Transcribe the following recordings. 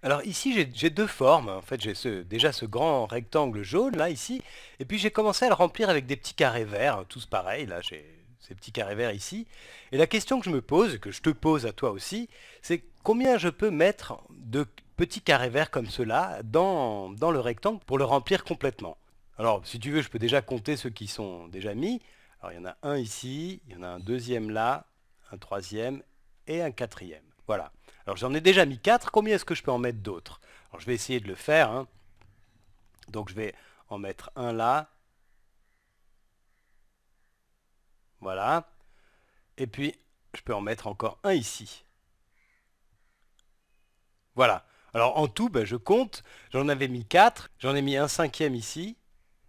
Alors ici, j'ai deux formes. En fait, j'ai déjà ce grand rectangle jaune, là, ici. Et puis j'ai commencé à le remplir avec des petits carrés verts, hein, tous pareils. Là, j'ai ces petits carrés verts ici. Et la question que je me pose, que je te pose à toi aussi, c'est combien je peux mettre de petits carrés verts comme cela dans, dans le rectangle pour le remplir complètement Alors, si tu veux, je peux déjà compter ceux qui sont déjà mis. Alors, il y en a un ici, il y en a un deuxième là, un troisième et un quatrième. Voilà. Alors j'en ai déjà mis 4, combien est-ce que je peux en mettre d'autres Alors je vais essayer de le faire. Hein. Donc je vais en mettre un là. Voilà. Et puis je peux en mettre encore un ici. Voilà. Alors en tout, ben, je compte, j'en avais mis 4, j'en ai mis un cinquième ici,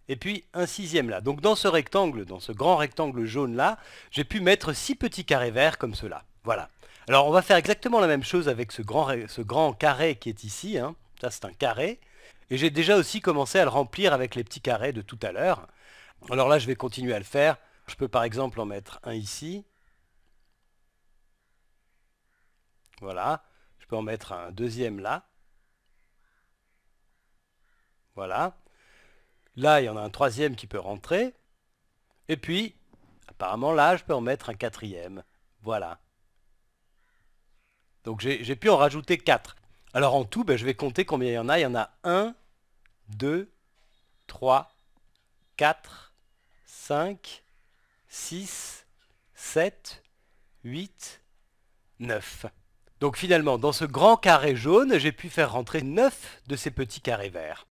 et puis un sixième là. Donc dans ce rectangle, dans ce grand rectangle jaune là, j'ai pu mettre six petits carrés verts comme cela. Voilà. Alors on va faire exactement la même chose avec ce grand, carré qui est ici. Hein. Ça c'est un carré. Et j'ai déjà aussi commencé à le remplir avec les petits carrés de tout à l'heure. Alors là je vais continuer à le faire. Je peux par exemple en mettre un ici. Voilà. Je peux en mettre un deuxième là. Voilà. Là, il y en a un troisième qui peut rentrer. Et puis, apparemment là, je peux en mettre un quatrième. Voilà. Donc j'ai pu en rajouter 4. Alors en tout, ben, je vais compter combien il y en a. Il y en a 1, 2, 3, 4, 5, 6, 7, 8, 9. Donc finalement, dans ce grand carré jaune, j'ai pu faire rentrer 9 de ces petits carrés verts.